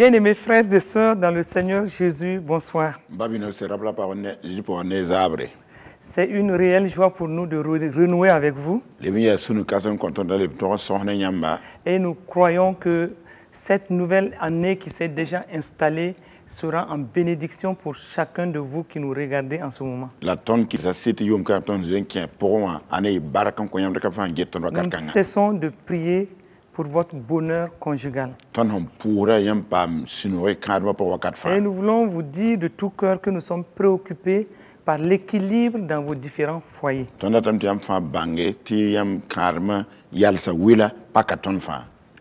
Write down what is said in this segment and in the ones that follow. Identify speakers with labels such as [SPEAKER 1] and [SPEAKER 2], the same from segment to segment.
[SPEAKER 1] Bien-aimés frères et sœurs dans le Seigneur Jésus, bonsoir. C'est une réelle joie pour nous de renouer avec vous. Et nous croyons que cette nouvelle année qui s'est déjà installée sera en bénédiction pour chacun de vous qui nous regardez en ce moment. Nous cessons de prier pour votre bonheur conjugal. Et nous voulons vous dire de tout cœur que nous sommes préoccupés par l'équilibre dans vos différents foyers.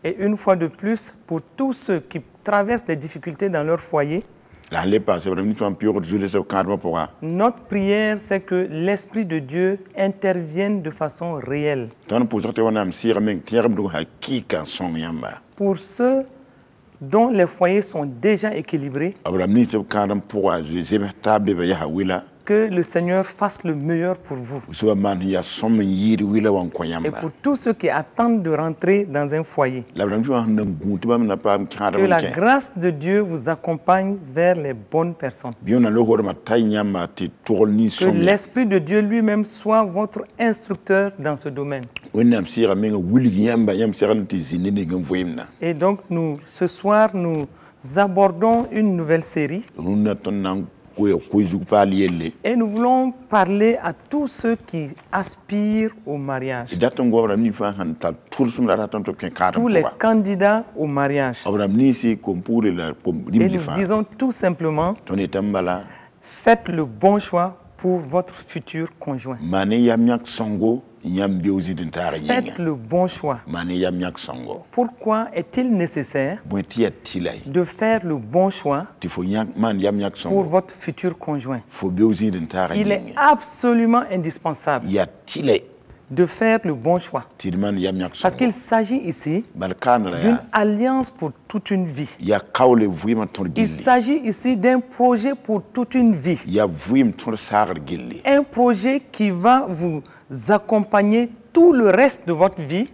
[SPEAKER 1] Et une fois de plus, pour tous ceux qui traversent des difficultés dans leur foyer, notre prière, c'est que l'Esprit de Dieu intervienne de façon réelle. Pour ceux dont les foyers sont déjà équilibrés, que le Seigneur fasse le meilleur pour vous. Et pour tous ceux qui attendent de rentrer dans un foyer, hein, que la grâce de Dieu vous accompagne vers les bonnes personnes. Que l'Esprit de Dieu lui-même soit votre instructeur dans ce domaine. Et donc, nous, ce soir, nous abordons une nouvelle série. Et nous voulons parler à tous ceux qui aspirent au mariage. Tous les candidats au mariage. Et nous disons tout simplement, faites le bon choix pour votre futur conjoint. Faites le bon choix. Pourquoi est-il nécessaire de faire le bon choix pour votre futur conjoint Il est absolument indispensable de faire le bon choix. Parce qu'il s'agit ici d'une hein. alliance pour toute une vie. Il s'agit ici d'un projet pour toute une vie. Un projet qui va vous accompagner tout le reste de votre vie.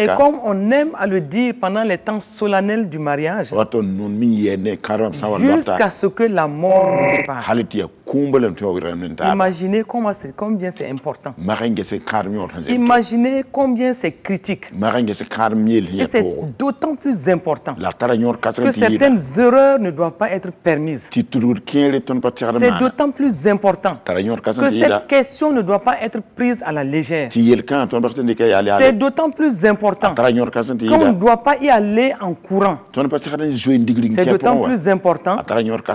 [SPEAKER 1] Et comme on aime à le dire pendant les temps solennels du mariage, jusqu'à ce que la mort Imaginez comment c'est, combien c'est important. Imaginez combien c'est critique. Et c'est d'autant plus important que certaines erreurs ne doivent pas être permises. C'est d'autant plus important que cette question ne doit pas être prise à la légère. C'est d'autant plus important qu'on ne doit pas y aller en courant. C'est d'autant plus important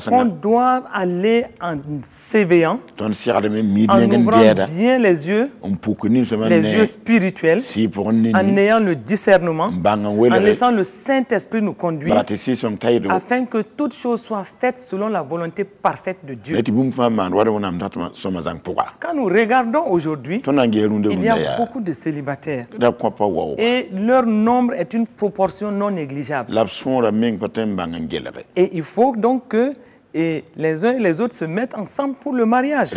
[SPEAKER 1] qu'on doit aller en séveillant. En ouvrant bien les yeux, les yeux spirituels, en ayant le discernement, en laissant le Saint-Esprit nous conduire, afin que toute chose soit faite selon la volonté parfaite de Dieu. Quand nous regardons aujourd'hui, il y a beaucoup de célibataires. Et leur nombre est une proportion non négligeable. Ben. Et il faut donc que et les uns et les autres se mettent ensemble pour le mariage.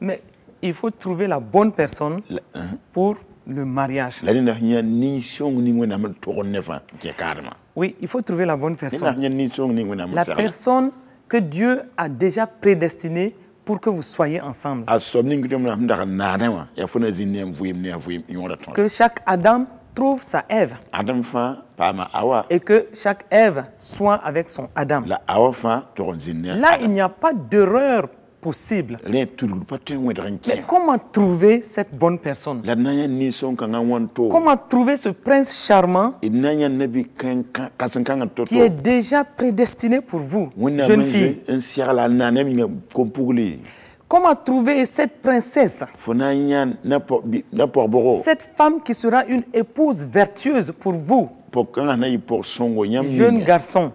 [SPEAKER 1] Mais il faut trouver la bonne personne hein? pour le mariage. Oui, il faut trouver la bonne personne. La personne que Dieu a déjà prédestinée pour que vous soyez ensemble. Que chaque Adam trouve sa Ève. Et que chaque Ève soit avec son Adam. Là, il n'y a pas d'erreur possible. Mais comment trouver cette bonne personne Comment trouver ce prince charmant qui est déjà prédestiné pour vous, jeune fille Comment trouver cette princesse Cette femme qui sera une épouse vertueuse pour vous. Jeune garçon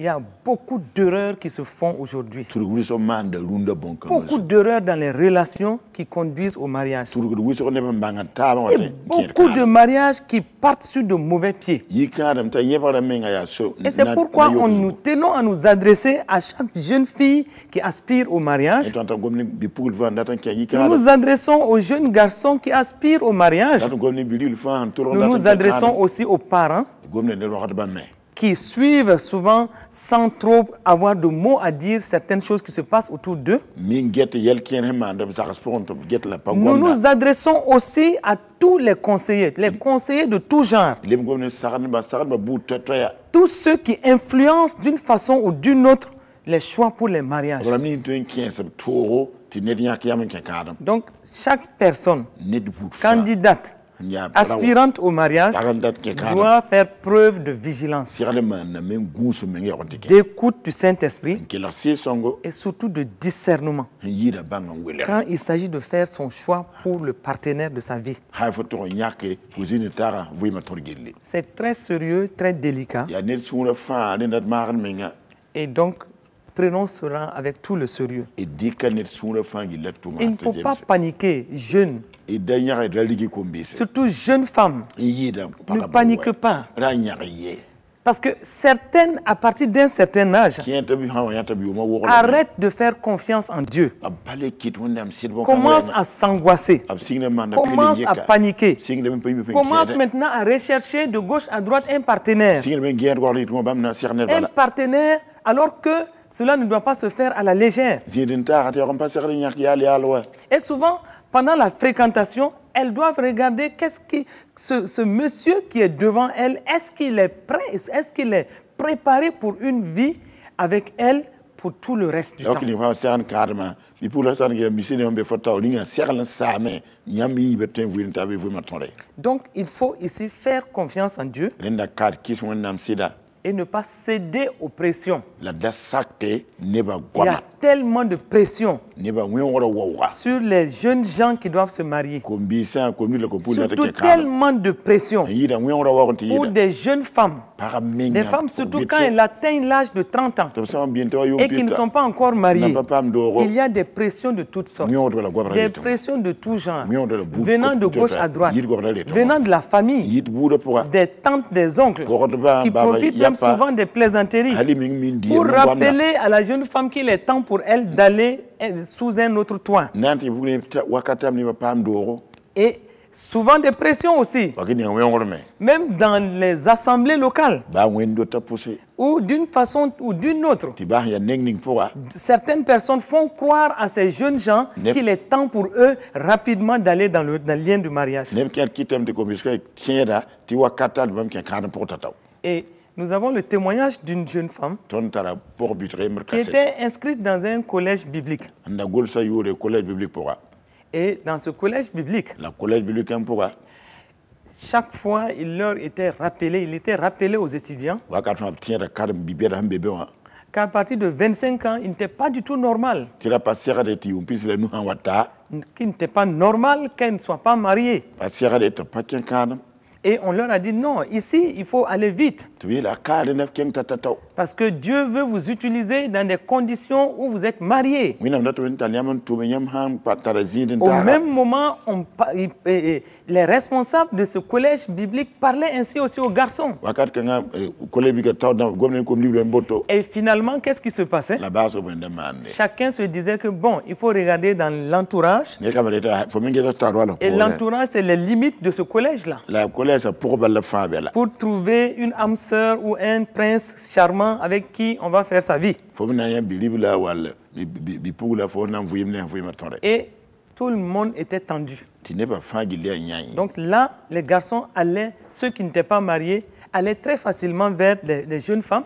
[SPEAKER 1] il y a beaucoup d'erreurs qui se font aujourd'hui. Beaucoup d'erreurs dans les relations qui conduisent au mariage. beaucoup de mariages qui partent sur de mauvais pieds. Et c'est pourquoi on nous tenons à nous adresser à chaque jeune fille qui aspire au mariage. Nous nous adressons aux jeunes garçons qui aspirent au mariage. Nous nous adressons aussi aux parents qui suivent souvent sans trop avoir de mots à dire certaines choses qui se passent autour d'eux. Nous nous adressons aussi à tous les conseillers, les conseillers de tout genre. Hein. Tous ceux qui influencent d'une façon ou d'une autre les choix pour les mariages. Donc, chaque personne, candidate, aspirante au mariage doit faire preuve de vigilance, d'écoute du Saint-Esprit et surtout de discernement quand il s'agit de faire son choix pour le partenaire de sa vie. Ah, C'est très sérieux, très délicat. Et donc, prenons cela avec tout le sérieux. Il ne faut pas paniquer, jeunes. Surtout jeunes femmes. Ne panique pas. Parce que certaines, à partir d'un certain âge, hein, arrêtent de faire confiance en Dieu, commencent à s'angoisser, ah, commencent à paniquer, commencent maintenant à rechercher de gauche à droite un partenaire. Un partenaire alors que cela ne doit pas se faire à la légère. Et souvent, pendant la fréquentation, elles doivent regarder qu'est-ce ce, monsieur qui est devant elles, est-ce qu'il est prêt, est-ce qu'il est préparé pour une vie avec elles pour tout le reste du temps. Donc, il faut ici faire confiance en Dieu et ne pas céder aux pressions. Il y a tellement de pression sur les jeunes gens qui doivent se marier. Surtout tellement de pression pour des jeunes femmes. Des femmes, surtout quand elles atteignent l'âge de 30 ans et qui ne sont pas encore mariées. Il y a des pressions de toutes sortes, des pressions de tout genre, venant de gauche à droite, venant de la famille, des tantes, des oncles, qui profitent souvent des plaisanteries pour rappeler à la jeune femme qu'il est temps pour elle d'aller eh, sous un autre toit. Et souvent des pressions aussi. Même dans les assemblées locales. Ou d'une façon ou d'une autre. Certaines personnes font croire à ces jeunes gens qu'il est temps pour eux rapidement d'aller dans dans le lien du mariage. Et nous avons le témoignage d'une jeune femme qui était inscrite dans un collège biblique. Et dans ce collège biblique, chaque fois, il leur était rappelé, il était rappelé aux étudiants qu'à partir de 25 ans, il n'était pas du tout normal. Qu'il n'était pas normal qu'elle ne soit pas mariée. Et on leur a dit non, ici, il faut aller vite. Parce que Dieu veut vous utiliser dans des conditions où vous êtes mariés. Au même moment, eh, eh, eh, les responsables de ce collège biblique parlaient ainsi aussi aux garçons. Et finalement, qu'est-ce qui se passait Chacun se disait que bon, il faut regarder dans l'entourage. Et l'entourage, c'est les limites de ce collège-là. Pour trouver une âme ou un prince charmant avec qui on va faire sa vie. Et tout le monde était tendu. Donc là, les garçons allaient, ceux qui n'étaient pas mariés, allaient très facilement vers les jeunes femmes.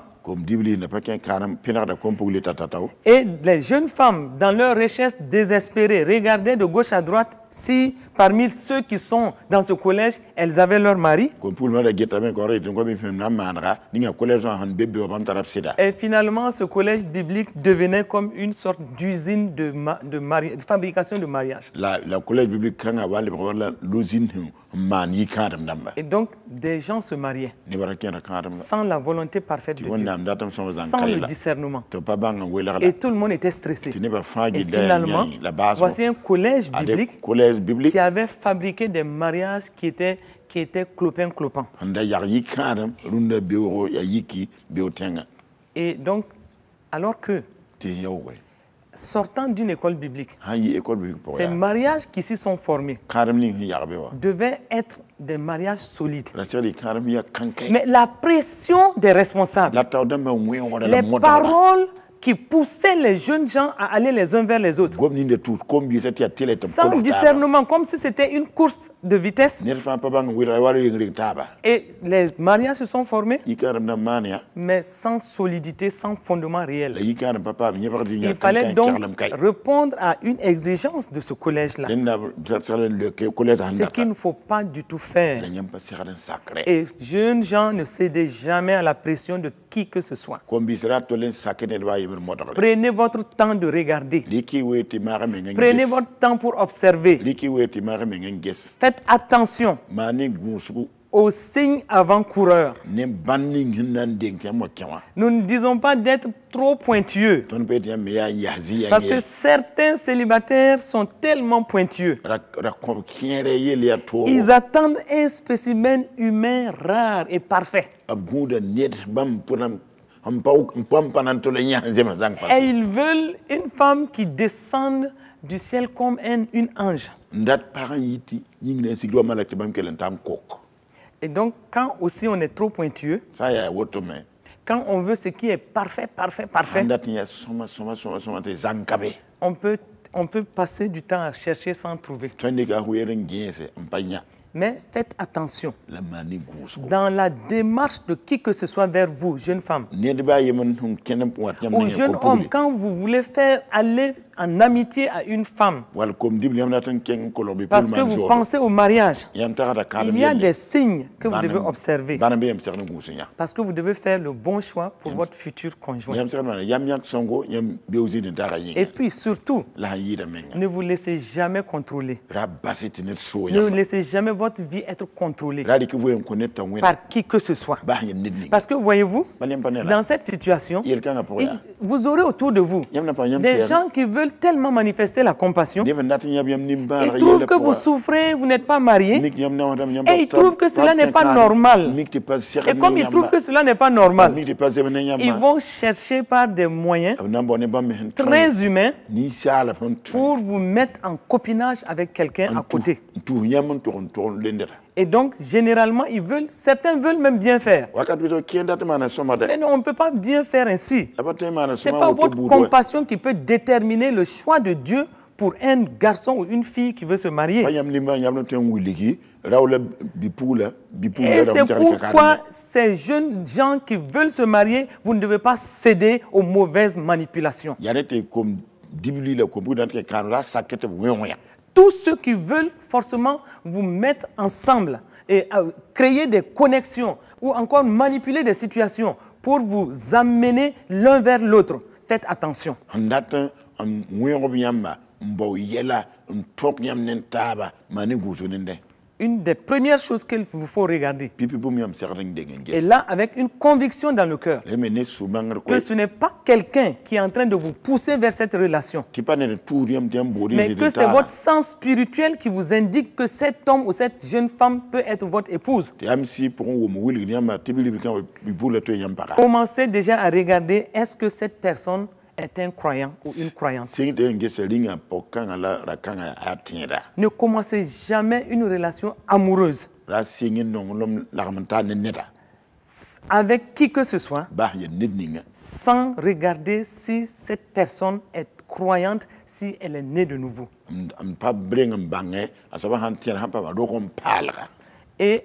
[SPEAKER 1] Et les jeunes femmes, dans leur richesse désespérée, regardaient de gauche à droite si parmi ceux qui sont dans ce collège, elles avaient leur mari. Et finalement, ce collège biblique devenait comme une sorte d'usine de, fabrication de mariage. Et donc, des gens se mariaient sans la volonté parfaite de Dieu, sans le discernement. Et tout le monde était stressé. Et finalement, voici un collège biblique qui avait fabriqué des mariages qui étaient qui étaient clopin clopin. Et donc alors que sortant d'une école biblique, ces mariages qui s'y sont formés devaient être des mariages solides. Mais la pression des responsables, les paroles qui poussait les jeunes gens à aller les uns vers les autres. Sans discernement, comme si c'était une course de vitesse. Et les mariages se sont formés, hein. mais sans solidité, sans fondement réel. Il fallait donc répondre à une exigence de ce collège-là. Ce qu'il ne faut pas du tout faire. Et jeunes gens ne cédaient jamais à la pression de qui que ce soit. Prenez votre temps de regarder. Prenez votre temps pour observer. Faites attention aux signes avant-coureurs. Nous ne disons pas d'être trop pointueux. Parce que certains célibataires sont tellement pointueux. Ils attendent un spécimen humain rare et parfait ils veulent une femme qui descende du ciel comme un, une ange. Et donc, quand aussi on est trop pointueux, e quand on veut ce qui est parfait, parfait, parfait, on peut, on peut passer du temps à chercher sans trouver. Mais faites attention. Dans la démarche de qui que ce soit vers vous, jeune femme. Ou jeune homme, quand vous voulez faire aller en amitié à une femme. Parce que vous pensez au mariage. Il y a des signes que vous devez observer. Hein. Parce que vous devez faire le bon choix pour votre futur conjoint. Et puis surtout, ne vous laissez jamais contrôler. Ne laissez jamais votre vie être contrôlée par qui que ce soit. Bah, Parce que voyez-vous, bah, dans cette situation, vous aurez autour de vous des gens qui veulent tellement manifester la compassion. Ils trouvent que vous souffrez, vous n'êtes pas marié. Et ils trouvent que cela n'est pas normal. Et comme ils trouvent que cela n'est pas normal, ils vont chercher par des moyens très humains pour vous mettre en copinage avec quelqu'un à côté. Et donc, généralement, ils veulent, certains veulent même bien faire. Mais non, on ne peut pas bien faire ainsi. Ce n'est pas votre compassion qui peut déterminer le choix de Dieu pour un garçon ou une fille qui veut se marier. Et c'est pourquoi ces jeunes gens qui veulent se marier, vous ne devez pas céder aux mauvaises manipulations tous ceux qui veulent forcément vous mettre ensemble et euh, créer des connexions ou encore manipuler des situations pour vous amener l'un vers l'autre. Faites attention une des premières choses qu'il vous faut regarder. Et là, avec une conviction dans le cœur, que ce n'est pas quelqu'un qui est en train de vous pousser vers cette relation, mais que c'est votre sens spirituel qui vous indique que cet homme ou cette jeune femme peut être votre épouse. Commencez déjà à regarder, est-ce que cette personne est un croyant ou une croyante. Ne commencez jamais une relation amoureuse avec qui que ce soit bah, sans regarder si cette personne est croyante, si elle est née de nouveau. Bah, Et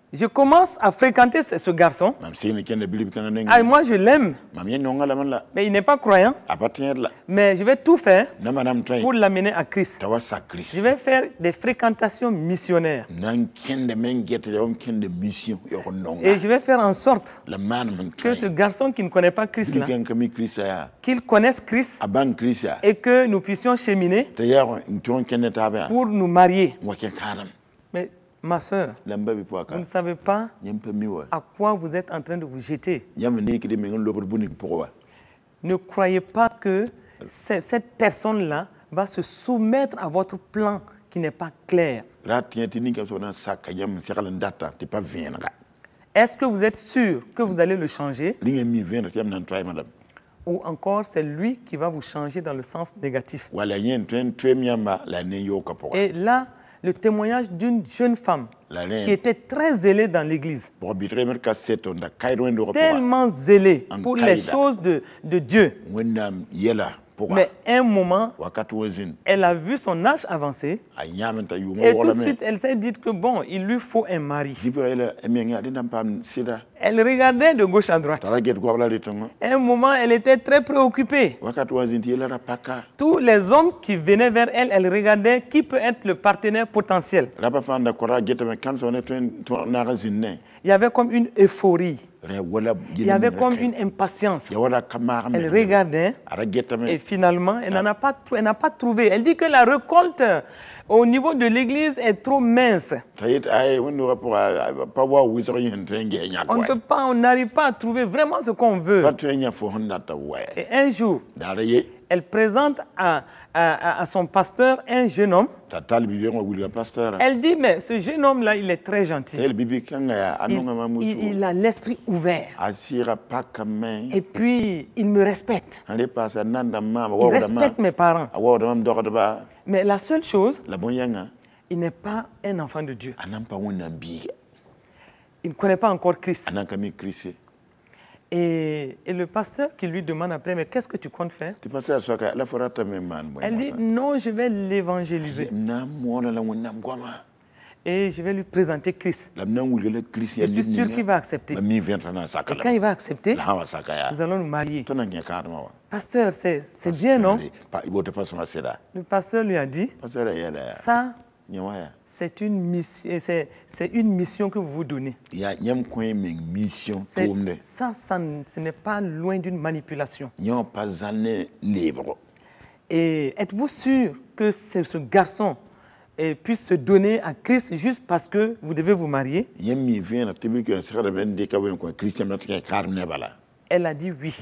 [SPEAKER 1] je commence à fréquenter ce, garçon. Ah, moi, je l'aime. Mais il n'est pas croyant. Mais je vais tout faire pour l'amener à Christ. Je vais faire des fréquentations missionnaires. Et je vais faire en sorte que ce garçon qui ne connaît pas Christ, qu'il connaisse Christ et que nous puissions cheminer pour nous marier. Mais Ma sœur, vous ne savez pas à quoi vous êtes en train de vous jeter. Ne croyez pas que cette personne-là va se soumettre à votre plan qui n'est pas clair. Est-ce que vous êtes sûr que vous allez le changer Ou encore, c'est lui qui va vous changer dans le sens négatif. Et là, le témoignage d'une jeune femme qui était très zélée dans l'Église. Tellement zélée pour les choses de, de Dieu. Mais un moment, elle a vu son âge avancer et tout de suite, elle s'est dit que bon, il lui faut un mari. Elle regardait de gauche à droite. Un moment, elle était très préoccupée. Tous les hommes qui venaient vers elle, elle regardait qui peut être le partenaire potentiel. Il y avait comme une euphorie. Il y avait comme une impatience. Elle regardait et finalement, elle n'a pas, pas trouvé. Elle dit que la récolte au niveau de l'église est trop mince. On pas, on n'arrive pas à trouver vraiment ce qu'on veut. Et un jour, elle présente à, à, son pasteur un jeune homme. Hein. Elle dit, mais ce jeune homme-là, il est très gentil. Eh, il, il a l'esprit ouvert. Et puis, il me respecte. Il respecte mes parents. Mais la seule chose, il n'est pas un enfant de Dieu. Il ne connaît pas encore Christ. Et, le pasteur qui lui demande après, mais qu'est-ce que tu comptes faire Elle dit, non, je vais l'évangéliser. Et je vais lui présenter Christ. Je suis sûr qu'il va accepter. Et quand il va accepter, nous allons nous marier. Pasteur, c'est bien, non Le pasteur lui a dit, ça, c'est une mission, euh, c'est une mission que vous vous donnez. Ça, ce n'est pas loin d'une manipulation. libre. Et êtes-vous sûr que ce, garçon euh, puisse se donner à Christ juste parce que vous devez vous marier Elle a dit oui.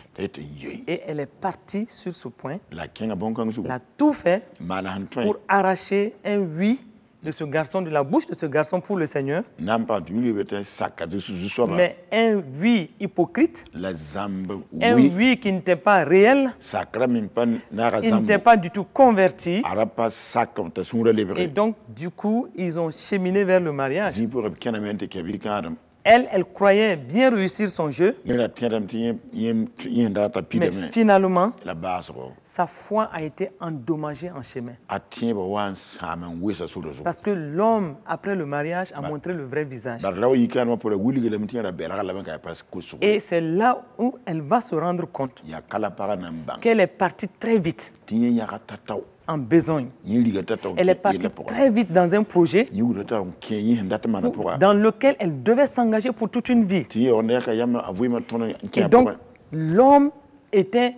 [SPEAKER 1] Et elle est partie sur ce point. Elle a tout fait pour arracher un oui de ce garçon, de la bouche de ce garçon pour le Seigneur. Mais un oui hypocrite, un oui qui n'était pas réel, qui n'était pas du tout converti. Et donc, du coup, ils ont cheminé vers le mariage elle, elle croyait bien réussir son jeu. Mais finalement, sa foi a été endommagée en chemin. Bah, Parce que l'homme, après le mariage, a bah, montré le vrai visage. Bah, Et c'est là où elle va se rendre compte qu'elle est partie très vite en Elle est partie très vite dans un projet dans lequel elle devait s'engager pour toute une vie. Et donc, l'homme était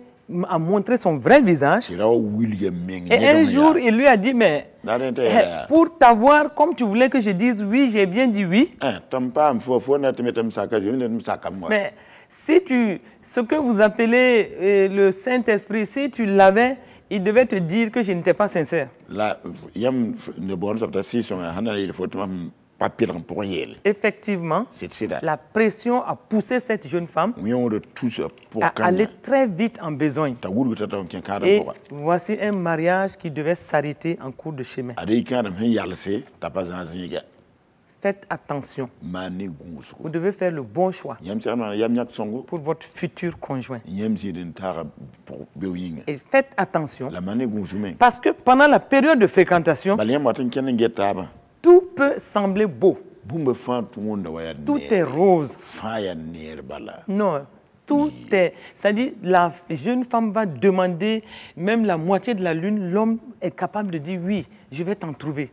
[SPEAKER 1] à montré son vrai visage. Et un jour, il lui a dit, mais eh, pour t'avoir comme tu voulais que je dise oui, j'ai bien dit oui. Mais si tu, ce que vous appelez euh, le Saint-Esprit, si tu l'avais, il devait te dire que je n'étais pas sincère. Effectivement, la pression a poussé cette jeune femme à aller très vite en besoin. Et voici un mariage qui devait s'arrêter en cours de chemin. Faites attention. Vous devez faire le bon choix pour votre futur conjoint. Et faites attention. Parce que pendant la période de fréquentation, tout peut sembler beau. Tout est rose. Non, c'est-à-dire, la jeune femme va demander même la moitié de la lune, l'homme est capable de dire oui, je vais t'en trouver.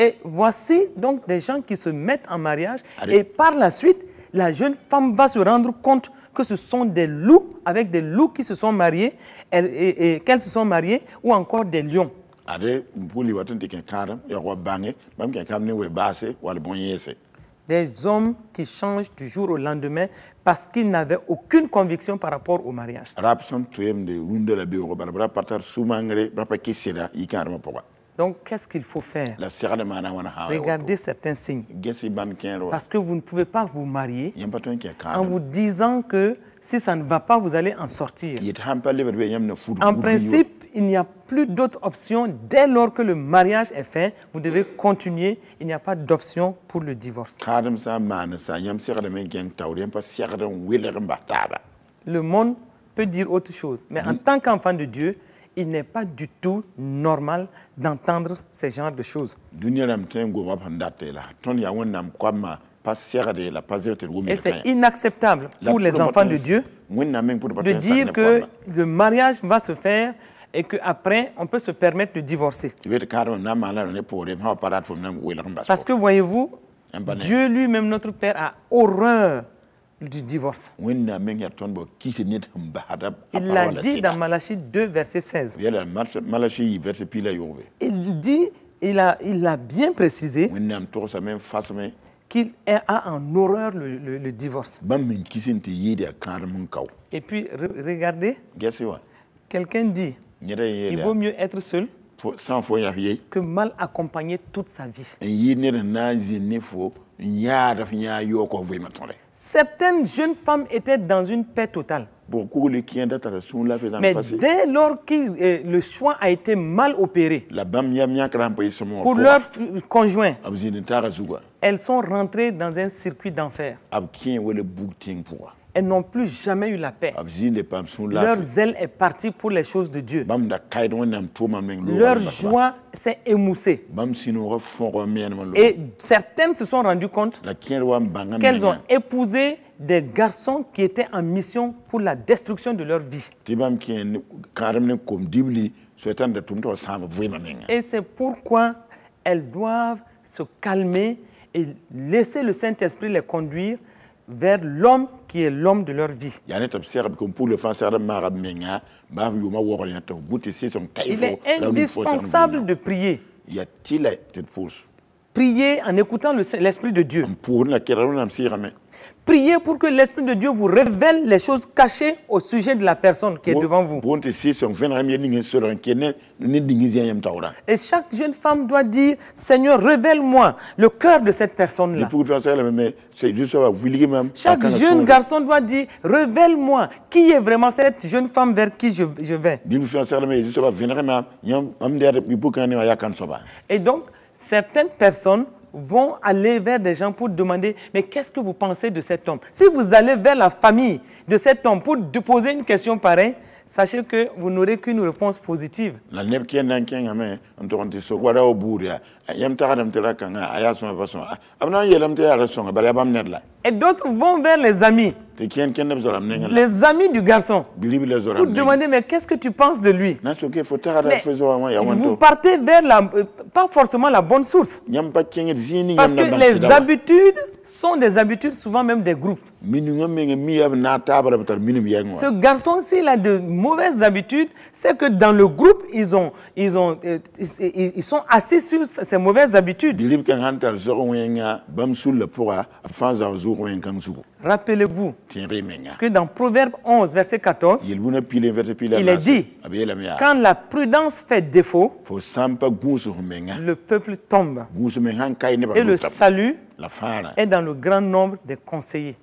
[SPEAKER 1] Et voici donc des gens qui se mettent en mariage et par la suite, la jeune femme va se rendre compte que ce sont des loups avec des loups qui se sont mariés et, qu'elles se sont mariées ou encore des lions ade mpuli watu ndike karam ya kwa bangé même ke ni we basé wal bon yese des hommes qui changent du jour au lendemain parce qu'ils n'avaient aucune conviction par rapport au mariage. Rapson tuem de wunde la bio barbara patar sumangre brapa kisera ikarma poka. Donc, qu'est-ce qu'il faut faire Regardez certains signes. Parce que vous ne pouvez pas vous marier en vous disant que si ça ne va pas, vous allez en sortir. En principe, il n'y a plus d'autre option. Dès lors que le mariage est fait, vous devez continuer. Il n'y a pas d'option pour le divorce. Le monde peut dire autre chose. Mais en tant qu'enfant de Dieu, il n'est pas du tout normal d'entendre ce genre de choses. Et c'est inacceptable pour les enfants de Dieu de dire que le mariage va se faire et qu'après, on peut se permettre de divorcer. Parce que voyez-vous, Dieu lui-même, notre Père, a horreur du divorce. Il l'a dit dans Malachie 2, verset 16. Il dit, il a, il a bien précisé qu'il a en horreur le, divorce. Et puis, regardez, quelqu'un dit, il vaut mieux être seul que mal accompagné toute sa vie certaines jeunes femmes étaient dans une paix totale. Mais dès lors que euh, le choix a été mal opéré pour leur euh, conjoint, elles sont rentrées dans un circuit d'enfer elles n'ont plus jamais eu la paix. Leur zèle est partie pour les choses de Dieu. Leur joie s'est émoussée. Et certaines se sont rendues compte qu'elles ont épousé des garçons qui étaient en mission pour la destruction de leur vie. Et c'est pourquoi elles doivent se calmer et laisser le Saint-Esprit les conduire vers l'homme qui est l'homme de leur vie. Il est indispensable de prier. Prier en écoutant l'Esprit de Dieu. Priez pour que l'Esprit de Dieu vous révèle les choses cachées au sujet de la personne qui est devant vous. Et chaque jeune femme doit dire, Seigneur, révèle-moi le cœur de cette personne-là. Chaque jeune garçon doit dire, révèle-moi qui est vraiment cette jeune femme vers qui je, vais. Et donc, certaines personnes vont aller vers des gens pour demander, mais qu'est-ce que vous pensez de cet homme Si vous allez vers la famille de cet homme pour poser une question pareille, sachez que vous n'aurez qu'une réponse positive et d'autres vont vers les amis. Les amis du garçon. Pour demander, mais qu'est-ce que tu penses de lui mais Vous partez vers, la, euh, pas forcément la bonne source. Parce que les habitudes sont des habitudes, souvent même des groupes. Ce garçon, s'il a de mauvaises habitudes, c'est que dans le groupe, ils, ont, ils, ont, euh, ils, sont assis sur mauvaises habitudes. Rappelez-vous que dans Proverbe 11, verset 14, il est dit Quand la prudence fait défaut, le peuple tombe et le salut est dans le grand nombre des conseillers.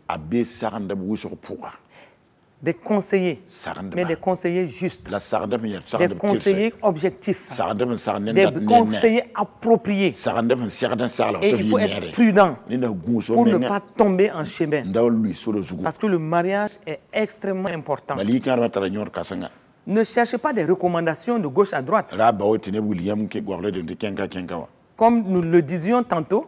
[SPEAKER 1] Des conseillers, mais des conseillers justes, des conseillers objectifs, des conseillers appropriés. Et il faut être prudent pour ne pas tomber en chemin. Parce que le mariage est extrêmement important. Ne cherchez pas des recommandations de gauche à droite. Bah, Comme nous le disions tantôt,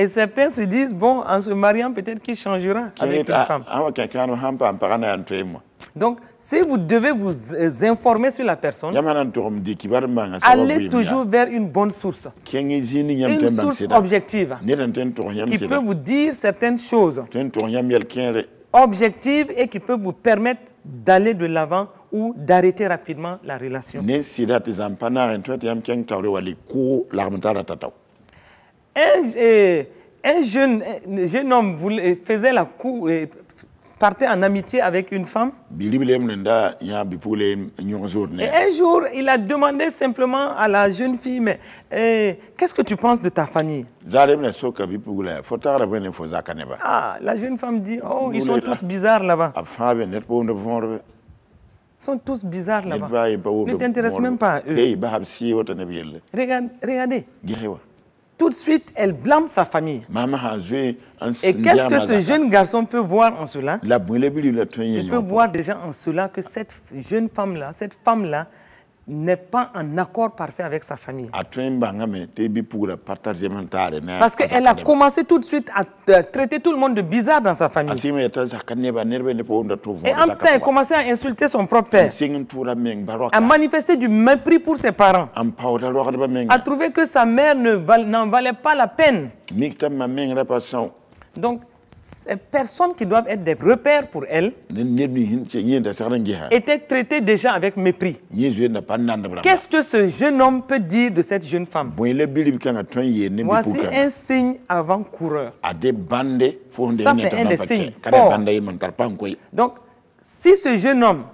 [SPEAKER 1] Et certains se disent, bon, en se mariant, peut-être qu'il changera avec la femme. Ah, Donc, si vous devez vous euh, informer sur la personne, allez toujours vers une bonne source. Une source objective qui peut vous dire certaines choses Objective et qui peut vous permettre d'aller de l'avant ou d'arrêter rapidement la relation un, euh, un jeune, jeune homme faisait la cour, et euh, partait en amitié avec une femme. Et un jour, il a demandé simplement à la jeune fille, mais euh, qu'est-ce que tu penses de ta famille Ah, la jeune femme dit, oh, ils sont tous bizarres là-bas. Ils sont tous bizarres là-bas. Ne t'intéresse même pas eux. regardez tout de suite, elle blâme sa famille. Et qu'est-ce que ce jeune garçon peut voir en cela Il peut voir déjà en cela que cette jeune femme-là, cette femme-là, n'est pas en accord parfait avec sa famille. Parce qu'elle a commencé tout de suite à euh, traiter tout le monde de bizarre dans sa famille. Bah, Et en même temps, elle commencé à insulter son propre père, bah, à manifester du mépris pour ses parents, à trouver que sa mère n'en valait pas la peine. Donc, personnes qui doivent être des repères pour elle étaient traitées déjà avec mépris. Qu'est-ce que ce jeune homme peut dire de cette jeune femme Voici un signe avant-coureur. Ça, c'est un des signes forts. Donc, si ce jeune homme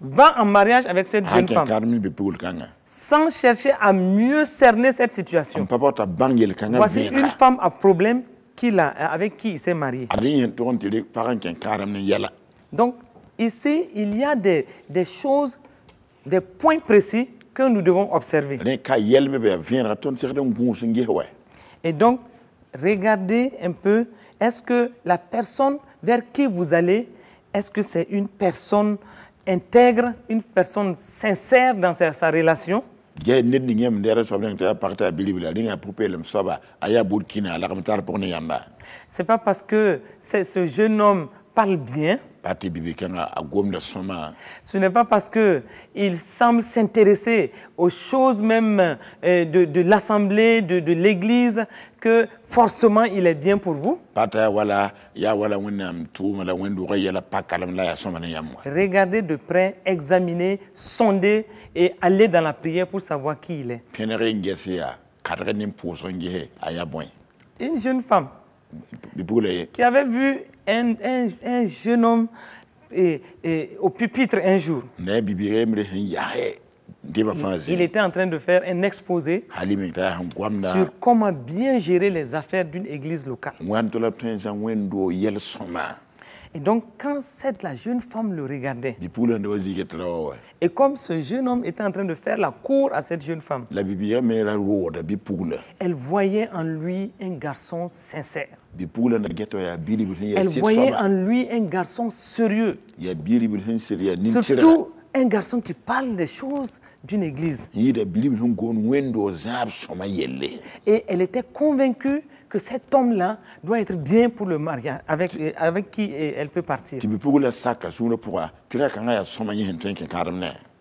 [SPEAKER 1] va en mariage avec cette jeune femme sans chercher à mieux cerner cette situation, voici une femme à problème euh, avec qui il s'est marié. Donc, ici, il y a des, des choses, des points précis que nous devons observer. Et donc, regardez un peu, est-ce que la personne vers qui vous allez, est-ce que c'est une personne intègre, une personne sincère dans sa relation je ned ni ngem ndere so ngem ta parta bilibila ni nga poupé lem soba aya burkina la kam tar pour ni yamba c'est pas parce que c'est ce jeune homme parle bien. Ce n'est pas parce qu'il semble s'intéresser aux choses même euh, de, l'Assemblée, de, de l'Église, que forcément il est bien pour vous. Regardez de près, examinez, sondez et allez dans la prière pour savoir qui il est. Une jeune femme qui avait vu un, jeune homme au pupitre un jour. il hein. était en train de faire un exposé sur comment bien gérer les affaires d'une église locale. Et donc, quand cette la jeune femme le regardait, et comme ce jeune homme était en train de faire la cour à cette jeune femme, elle voyait en lui un garçon sincère. Elle voyait en lui un garçon sérieux. Surtout un garçon qui parle des choses d'une église. Et elle était convaincue que cet homme-là doit être bien pour le mariage, avec, euh, avec qui euh, elle peut partir.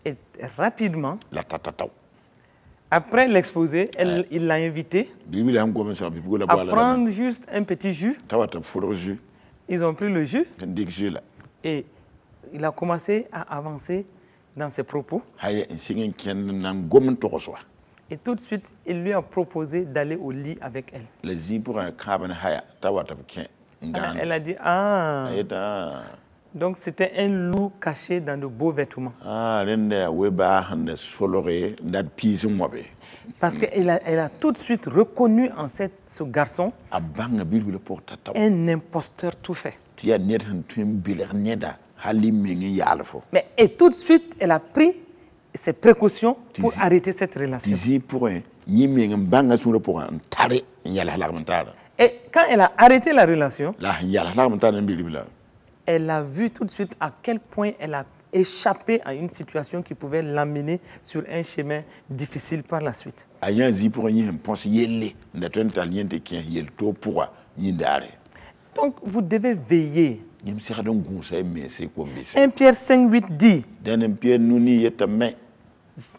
[SPEAKER 1] Et rapidement, après l'exposé, il l'a invité à prendre juste un petit jus. Ils ont pris le jus. Et il a commencé à avancer dans ses propos. Et tout de suite, il lui a proposé d'aller au lit avec elle. Ah, elle a dit, ah. Donc c'était un loup caché dans de beaux vêtements. Ah, ben. Parce qu'elle a, elle a tout de suite reconnu en cette, ce garçon un imposteur tout fait. Mais et tout de suite, elle a pris c'est précautions pour arrêter cette relation. Et quand elle a arrêté la relation, elle a vu tout de suite à quel point elle a échappé à une situation qui pouvait l'amener sur un chemin difficile par la suite. Donc vous devez veiller un 1 Pierre 5 8 dit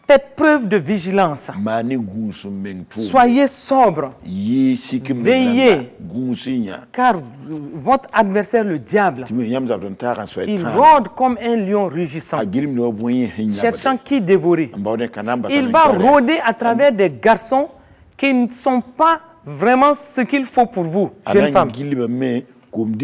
[SPEAKER 1] Faites preuve de vigilance. Soyez sobre. Veillez. Car votre adversaire, le diable, il rôde comme un lion rugissant, cherchant qui dévorer. Il va rôder à travers des garçons qui ne sont pas vraiment ce qu'il faut pour vous, jeune femme. Il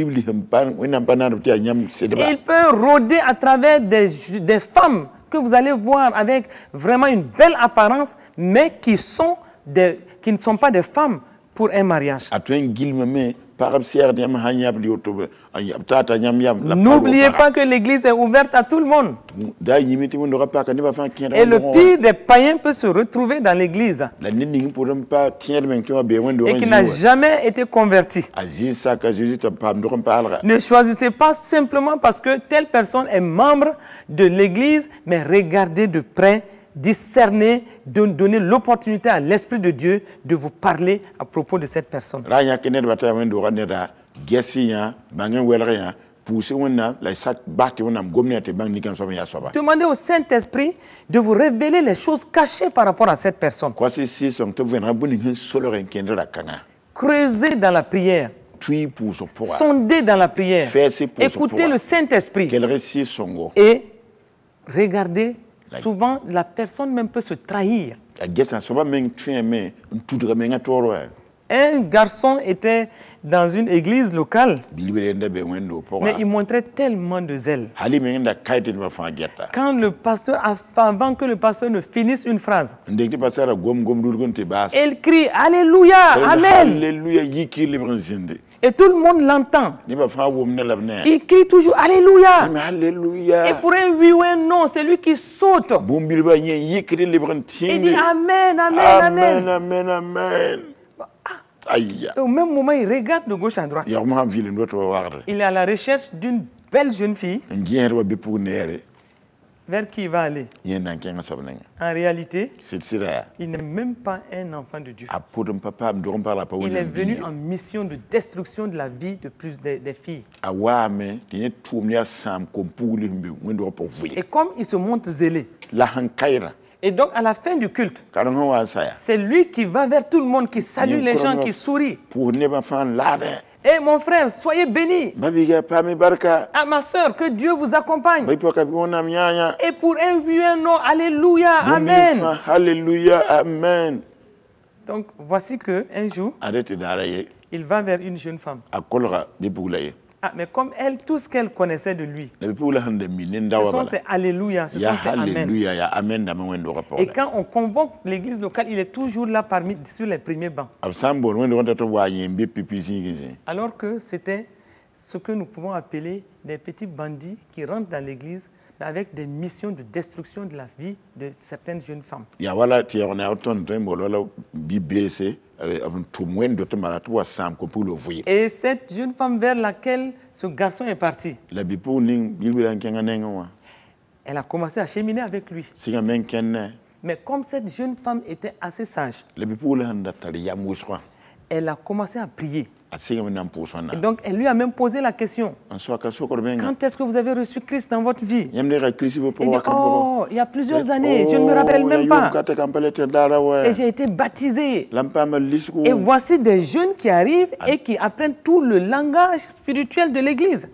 [SPEAKER 1] peut rôder à travers des, des femmes que vous allez voir avec vraiment une belle apparence, mais qui, sont des, qui ne sont pas des femmes un mariage. N'oubliez pas que l'église est ouverte à tout le monde. Et le pire des païens peut se retrouver dans l'église. Et qui n'a jamais été converti. Ah, ne choisissez pas simplement parce que telle personne est membre de l'église, mais regardez de près discerner, de donner l'opportunité à l'Esprit de Dieu de vous parler à propos de cette personne. Demandez au Saint-Esprit de vous révéler les choses cachées par rapport à cette personne. Hein. Creusez dans la prière. Sondez dans la prière. Écoutez le Saint-Esprit. Et regardez souvent la personne même peut se trahir. Un garçon était dans une église locale, mais il montrait tellement de zèle. Quand le pasteur, avant que le pasteur ne finisse une phrase, elle crie Alléluia, Amen. Et tout le monde l'entend. Il crie toujours Alléluia. Et pour un oui ou un non, c'est lui qui saute. Il dit Amen, Amen, Amen. Amen, Amen, Amen. Ah. Au même moment, il regarde de gauche à droite. Il est à la recherche d'une belle jeune fille. Vers qui il va aller En réalité, il n'est même pas un enfant de Dieu. Ah, il est venu en mission de destruction de la vie de plus des, filles. Et comme il se montre zélé, et donc, à la fin du culte, c'est lui qui va vers tout le monde, qui salue les gens, qui sourit. Eh mon frère, soyez béni. À ah, ma soeur, que Dieu vous accompagne. Et pour un oui, un Alléluia, Amen. Alléluia, Amen. Donc voici que un jour, il va vers une jeune femme. Ah, mais comme elle, tout ce qu'elle connaissait de lui. Ce sont ces Alléluia, ce sont ces Amen. Et quand on convoque l'église locale, il est toujours là parmi, sur les premiers bancs. Alors que c'était ce que nous pouvons appeler des petits bandits qui rentrent dans l'Église avec des missions de destruction de la vie de certaines jeunes femmes. Et cette jeune femme vers laquelle ce garçon est parti. Elle a commencé à cheminer avec lui. Mais comme cette jeune femme était assez sage. Elle a commencé à prier. Donc, elle lui a même posé la question. Quand est-ce que vous avez reçu Christ dans votre vie Il oh, il y a plusieurs années, je ne me oh, rappelle même pas. Et j'ai été baptisé. Et voici des jeunes qui arrivent et qui apprennent tout le langage spirituel de l'Église.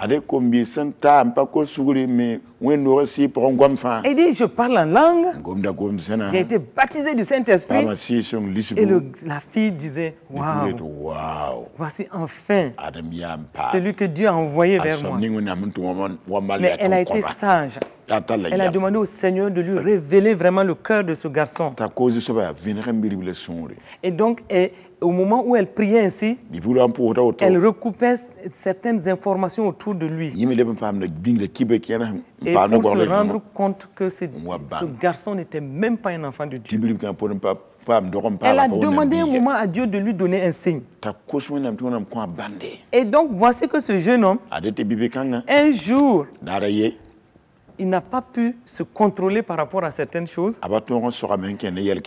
[SPEAKER 1] Il dit, je parle en langue. Hein. J'ai été baptisé du Saint-Esprit. Et la fille disait, waouh, voici enfin celui que Dieu a envoyé vers moi. Mais elle a été sage. Elle a demandé au Seigneur de lui révéler vraiment le cœur de ce garçon. Et donc, au moment où elle priait ainsi, elle recoupait certaines informations autour de lui. Et pour se rendre compte que ce garçon n'était même pas un enfant de Dieu. Elle a demandé un moment à Dieu de lui donner un signe. Et donc voici que ce jeune homme, hein? un jour, il n'a pas pu se contrôler par rapport à certaines choses.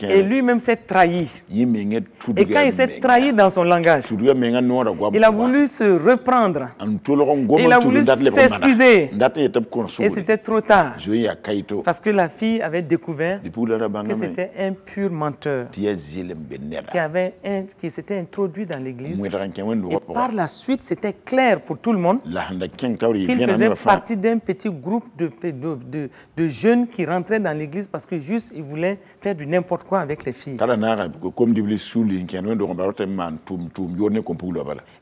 [SPEAKER 1] Et lui-même s'est trahi. Et quand il s'est trahi dans son langage, il a voulu se reprendre. Il a voulu s'excuser. Et c'était trop tard. Parce que la fille avait découvert que c'était un pur menteur qui, avait qui s'était introduit dans l'église. Et par la suite, c'était clair pour tout le monde qu'il faisait partie d'un petit groupe de de, jeunes qui rentraient dans l'église parce que juste ils voulaient faire du n'importe quoi avec les filles.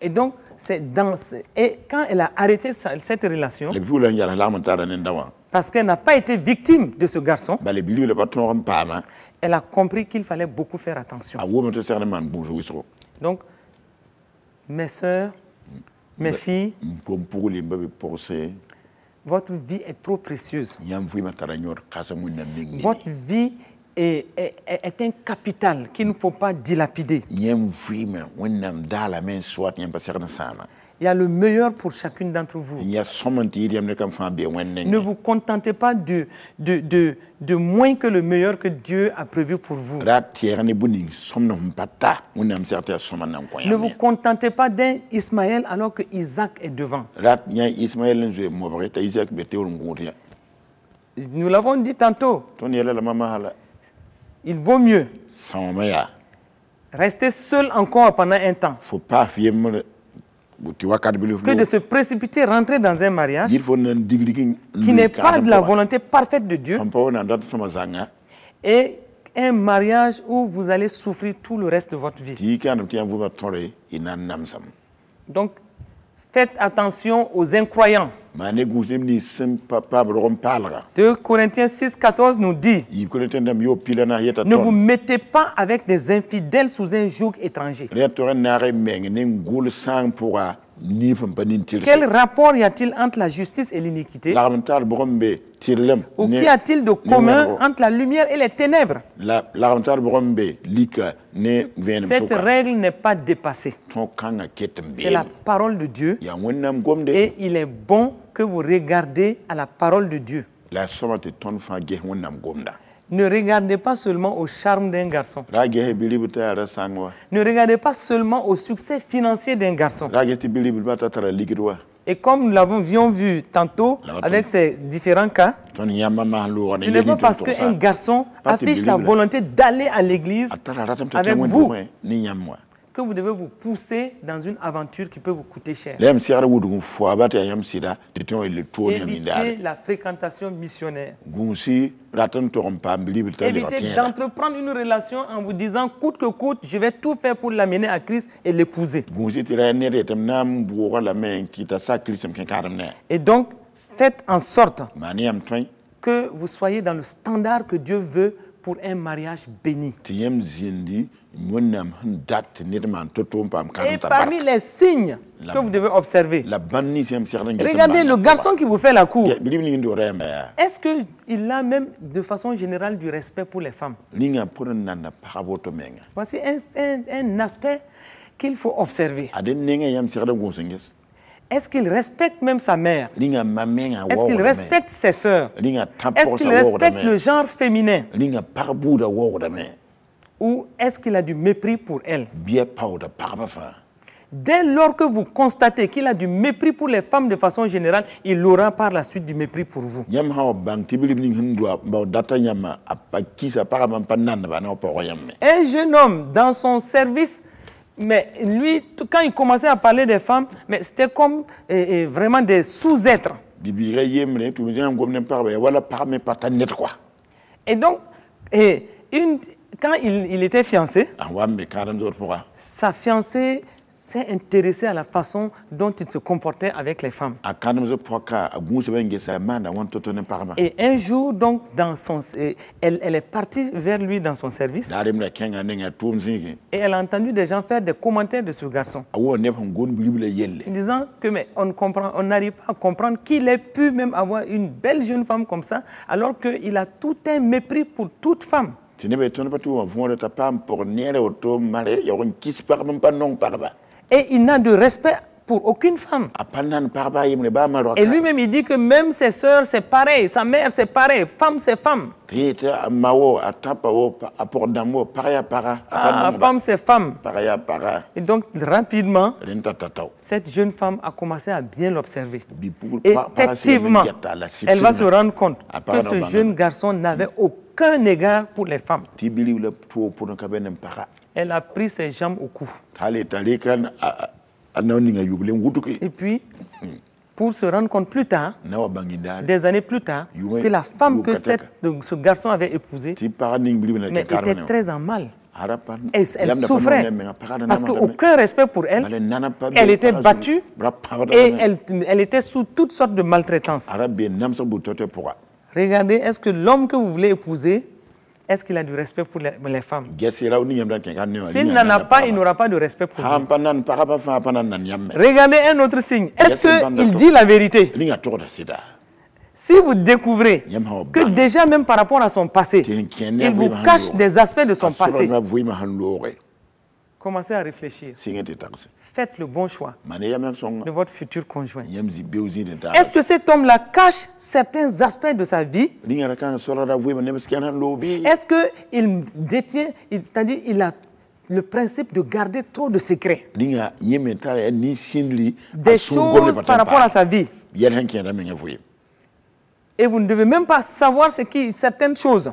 [SPEAKER 1] Et donc, c'est dans et quand elle a arrêté cette relation, hein. parce qu'elle n'a pas été victime de ce garçon, bah, hein. elle a compris qu'il fallait beaucoup faire attention. Ah, donc, mes soeurs, mes bah, filles, mm, bah, votre vie est trop précieuse. Votre vie est, un capital qu'il ne faut pas dilapider. Il y a le meilleur pour chacune d'entre vous. Ne vous contentez pas de, de, de, moins que le meilleur que Dieu a prévu pour vous. Ne vous contentez pas d'un Ismaël alors que Isaac est devant. Nous l'avons dit tantôt. Il vaut mieux rester seul encore pendant un temps. Faut pas que de se précipiter, rentrer dans un mariage qui n'est pas de la volonté parfaite de Dieu hein. et un mariage où vous allez souffrir tout le reste de votre vie. Donc, Faites attention aux incroyants. 2 Corinthiens 6, 14 nous dit Ne vous mettez pas avec des infidèles sous un joug étranger. Quel rapport y a-t-il entre la justice et l'iniquité Ou qu'y a-t-il de commun entre la lumière et les ténèbres Cette règle n'est pas dépassée. C'est la parole de Dieu. Et il est bon que vous regardiez à la parole de Dieu. Ne regardez pas seulement au charme d'un garçon. Ne regardez pas seulement au succès financier d'un garçon. Et comme nous l'avons vu tantôt avec ces différents cas, ce n'est pas parce qu'un garçon affiche la volonté d'aller à l'église avec vous que vous devez vous pousser dans une aventure qui peut vous coûter cher. Évitez la fréquentation missionnaire. Évitez d'entreprendre une relation en vous disant coûte que coûte, je vais tout faire pour l'amener à Christ et l'épouser. Et donc, faites en sorte que vous soyez dans le standard que Dieu veut pour un mariage béni. Et parmi les signes que vous devez observer, regardez le garçon qui vous fait la cour. Est-ce qu'il a même de façon générale du respect pour les femmes Voici un, un aspect qu'il faut observer. Est-ce qu'il respecte même sa mère Est-ce qu'il respecte ses sœurs Est-ce qu'il respecte le genre féminin Ou est-ce qu'il a du mépris pour elle Dès lors que vous constatez qu'il a du mépris pour les femmes de façon générale, il aura par la suite du mépris pour vous. Un jeune homme dans son service mais lui, quand il commençait à parler des femmes, mais c'était comme vraiment des sous-êtres. Et donc, une, quand il, il était fiancé, ah sa fiancée s'est intéressé à la façon dont il se comportait avec les femmes. Et un jour, donc, dans son, elle, elle est partie vers lui dans son service. Et elle a entendu des gens faire des commentaires de ce garçon. Ah en disant que mais on comprend, on n'arrive pas à comprendre qu'il ait pu même avoir une belle jeune femme comme ça, alors qu'il a tout un mépris pour toute femme. pas et il n'a de respect pour aucune femme. Et lui-même, il dit que même ses sœurs, c'est pareil, sa mère, c'est pareil, femme, c'est femme. Ah, femme, c'est femme. Et donc, rapidement, cette jeune femme a commencé à bien l'observer. Effectivement, elle va se rendre compte ah, que ce jeune garçon n'avait aucun égard pour les femmes. Elle a pris ses jambes au cou. Et puis, pour se rendre compte plus tard, des années plus tard, que la femme que ce garçon avait épousée était très en mal. Elle, souffrait parce qu'aucun respect pour elle. Elle était battue et elle, elle était sous toutes sortes de maltraitances. Regardez, est-ce que l'homme que vous voulez épouser est-ce qu'il a du respect pour les, femmes S'il n'en a pas, il n'aura pas de respect pour vous. Regardez un autre signe. Est-ce qu'il dit la vérité si vous découvrez que déjà même par rapport à son passé, il vous cache des aspects de son passé, Commencez à réfléchir. Faites le bon choix de votre futur conjoint. Est-ce que cet homme-là cache certains aspects de sa vie Est-ce qu'il détient, c'est-à-dire il a le principe de garder trop de secrets Des choses par rapport à sa vie. Et vous ne devez même pas savoir ce qui, certaines choses.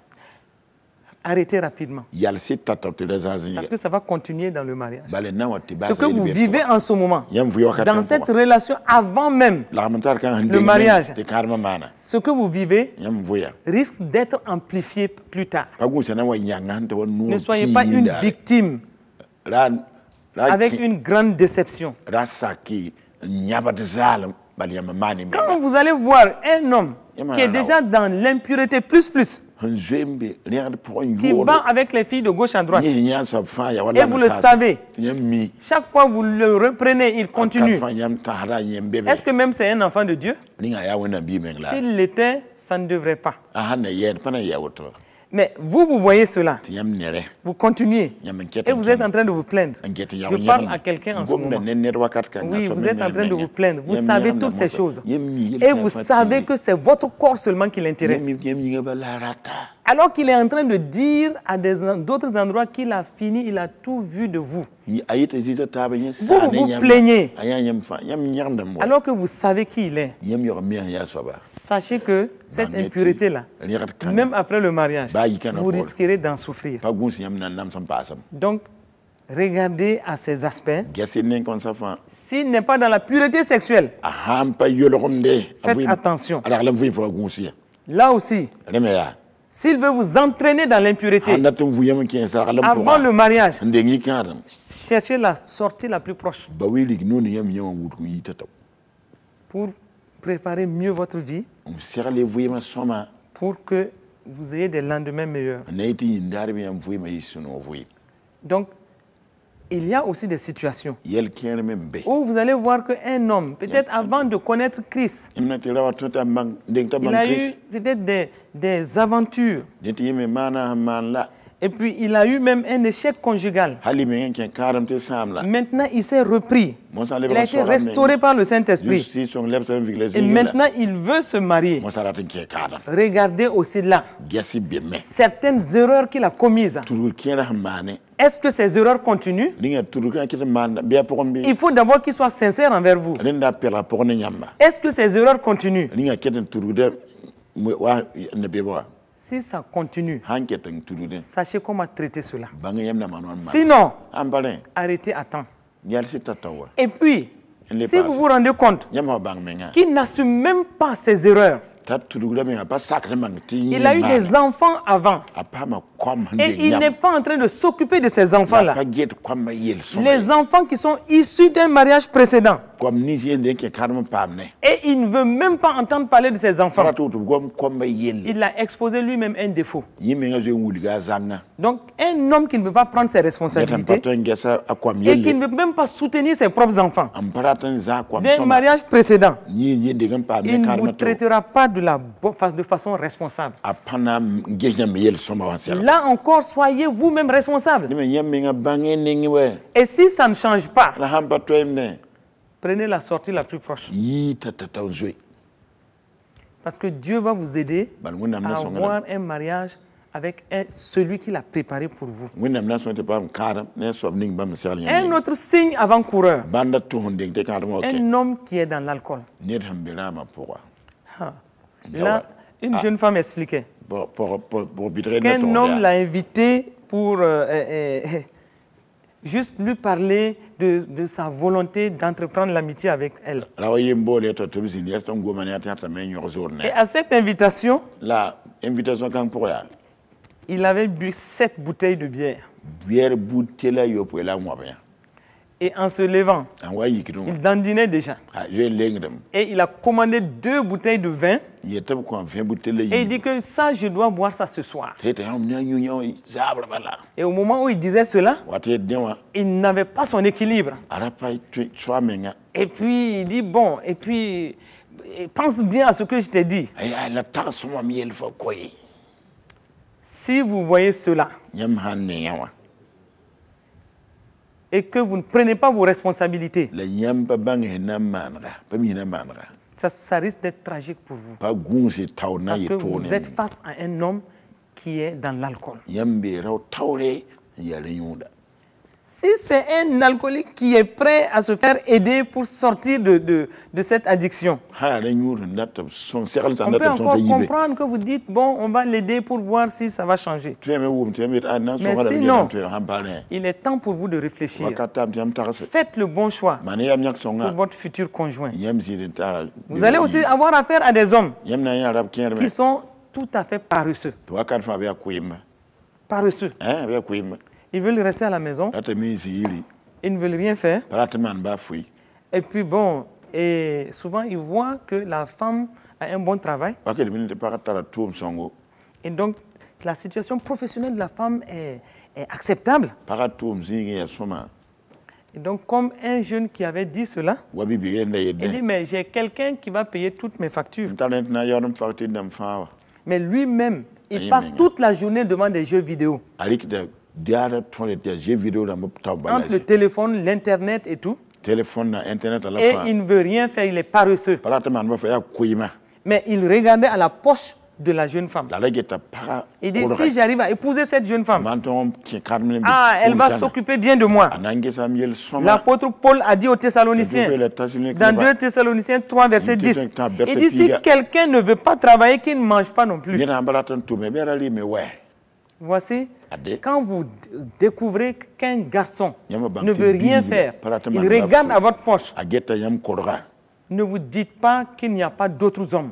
[SPEAKER 1] arrêter rapidement. Parce que ça va continuer dans le mariage. Ce que vous vivez en ce moment, dans cette relation avant même le mariage, ce que vous vivez risque d'être amplifié plus tard. Ne soyez pas une victime avec une grande déception. Quand vous allez voir un homme qui est déjà dans l'impureté plus plus, qui va avec les filles de gauche à droite. Et vous le savez. Chaque fois que vous le reprenez, il continue. Est-ce que même c'est un enfant de Dieu S'il l'était, ça ne devrait pas. Ah, mais vous, vous voyez cela. Vous continuez. Et vous êtes en train de vous plaindre. Je parle à quelqu'un en ce moment. Oui, vous êtes en train de vous plaindre. Vous savez toutes ces choses. Et vous savez que c'est votre corps seulement qui l'intéresse alors qu'il est en train de dire à d'autres endroits qu'il a fini, il a tout vu de vous. Vous vous, plaignez. Alors que vous savez qui il est. Sachez que cette impurité-là, même après le mariage, vous risquerez d'en souffrir. Donc, regardez à ces aspects. S'il n'est pas dans la pureté sexuelle, faites attention. Là aussi, s'il veut vous entraîner dans l'impureté, avant le mariage, cherchez la sortie la plus proche. Bah pour préparer mieux votre vie, pour que vous ayez des lendemains meilleurs. Donc, il y a aussi des situations où vous allez voir qu'un homme, peut-être avant de connaître Christ, il a eu peut-être des, des aventures. Et puis il a eu même un échec conjugal. Maintenant il s'est repris. Il a été restauré par le Saint-Esprit. Et maintenant il veut se marier. Regardez aussi là certaines erreurs qu'il a commises. Est-ce que ces erreurs continuent Il faut d'abord qu'il soit sincère envers vous. Est-ce que ces erreurs continuent si ça continue, sachez comment traiter cela. Sinon, ah, arrêtez à temps. Et puis, si vous vous rendez compte hein. qu'il n'assume même pas ses erreurs, il a eu des enfants avant. Ah, Et il n'est pas en train de s'occuper de ses enfants-là. Les enfants qui sont issus d'un mariage précédent. Et il ne veut même pas entendre parler de ses enfants. Il a exposé lui-même un défaut. Donc un homme qui ne veut pas prendre ses responsabilités et qui ne veut même pas soutenir ses propres enfants. D'un mariage précédent, il ne vous traitera pas de, la de façon responsable. Là encore, soyez vous-même responsable. Et si ça ne change pas, Prenez la sortie la plus proche. Parce que Dieu va vous aider à avoir un mariage avec celui qui l'a préparé pour vous. Un autre signe avant-coureur. Un homme qui est dans l'alcool.
[SPEAKER 2] Là, une jeune
[SPEAKER 1] femme expliquait qu'un homme l'a invité pour juste lui parler de, sa volonté d'entreprendre l'amitié avec elle. Et à cette invitation, la invitation il avait bu sept bouteilles de bière. Bière bouteille là moi bien. Et en se levant, il dandinait déjà. Ah, et il a commandé deux bouteilles de vin. Et il dit que ça, je dois boire ça ce soir. Et au moment où il disait cela, il n'avait pas son équilibre. Et puis il dit, bon, et puis pense bien à ce que je t'ai dit. Eh, eh, si vous voyez cela, et que vous ne prenez pas vos responsabilités, ça, risque d'être tragique pour vous. Parce que vous êtes face à un homme qui est dans l'alcool. Si c'est un alcoolique qui est prêt à se faire aider pour sortir de, de, de cette addiction, on peut comprendre que vous dites, bon, on va l'aider pour voir si ça va changer. Ah, sinon, il est temps pour vous de réfléchir. Faites le bon choix pour votre futur conjoint. Vous allez aussi avoir affaire à des hommes qui sont tout à fait paresseux. Paresseux. Hein, ils veulent rester à la maison. Ils ne veulent rien faire. Et puis bon, et souvent ils voient que la femme a un bon travail. Et donc, la situation professionnelle de la femme est, acceptable. Et donc, comme un jeune qui avait dit cela, il dit, mais j'ai quelqu'un qui va payer toutes mes factures. Mais lui-même, il passe toute la journée devant des jeux vidéo. Entre le téléphone, l'internet et tout. Téléphone, internet à la Et il ne veut rien faire, il est paresseux. Mais il regardait à la poche de la jeune femme. Il dit, si j'arrive à épouser cette jeune femme, ah, elle va s'occuper bien de moi. L'apôtre Paul a dit aux Thessaloniciens, dans 2 Thessaloniciens 3, verset 10, il dit, si quelqu'un ne veut pas travailler, qu'il ne mange pas non plus. Voici, quand vous découvrez qu'un garçon ne veut rien faire, il regarde à votre poche. Ne vous dites pas qu'il n'y a pas d'autres hommes.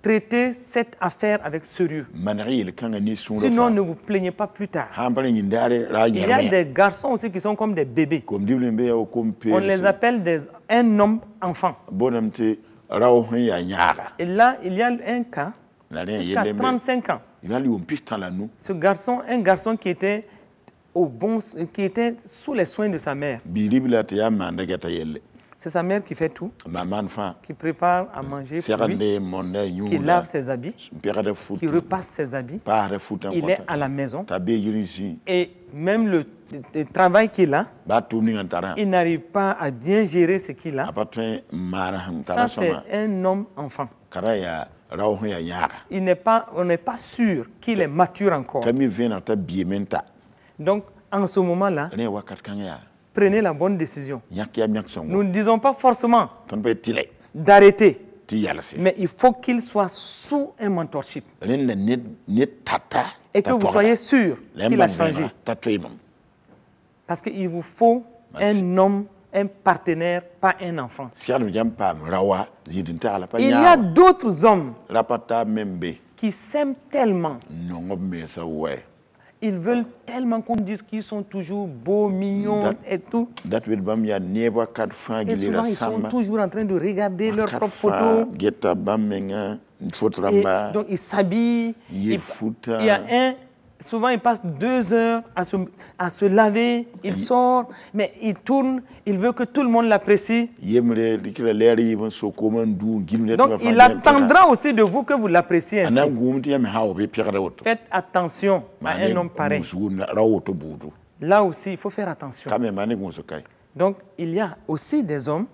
[SPEAKER 1] Traitez cette affaire avec sérieux. Sinon, ne vous plaignez pas plus tard. Ah, il y a des garçons aussi qui sont comme des bébés. On les appelle un homme enfant. Et là, il y a un cas. Jusqu'à 35 ans. Ce garçon, un garçon qui était, au bon, qui était sous les soins de sa mère. C'est sa mère qui fait tout. Qui prépare à manger qui lave ses habits, qui repasse ses habits. Il est à la maison. Et même le, travail qu'il a, il n'arrive pas à bien gérer ce qu'il a. Ça, c'est hein. un homme enfant. Il n'est pas, on n'est pas sûr qu'il est mature encore. Donc, en ce moment-là, prenez la bonne décision. Nous ne disons pas forcément d'arrêter. Mais il faut qu'il soit sous un mentorship. Et que vous soyez sûr qu'il a changé. Hein, Parce qu'il vous faut un homme un partenaire, pas un enfant. Il y a d'autres hommes qui s'aiment tellement. Ils veulent tellement qu'on dise qu'ils sont toujours beaux, mignons et tout. Et souvent, ils sont toujours en train de regarder leurs propres photos. Hein, donc, ils s'habillent. il y a hein. un souvent il passe deux heures à se, à se laver, il sort, mais il tourne, il veut que tout le monde l'apprécie. Donc il attendra aussi de vous que vous l'appréciez Faites attention à un homme pareil. Là aussi, il faut faire attention. Donc il y a aussi des hommes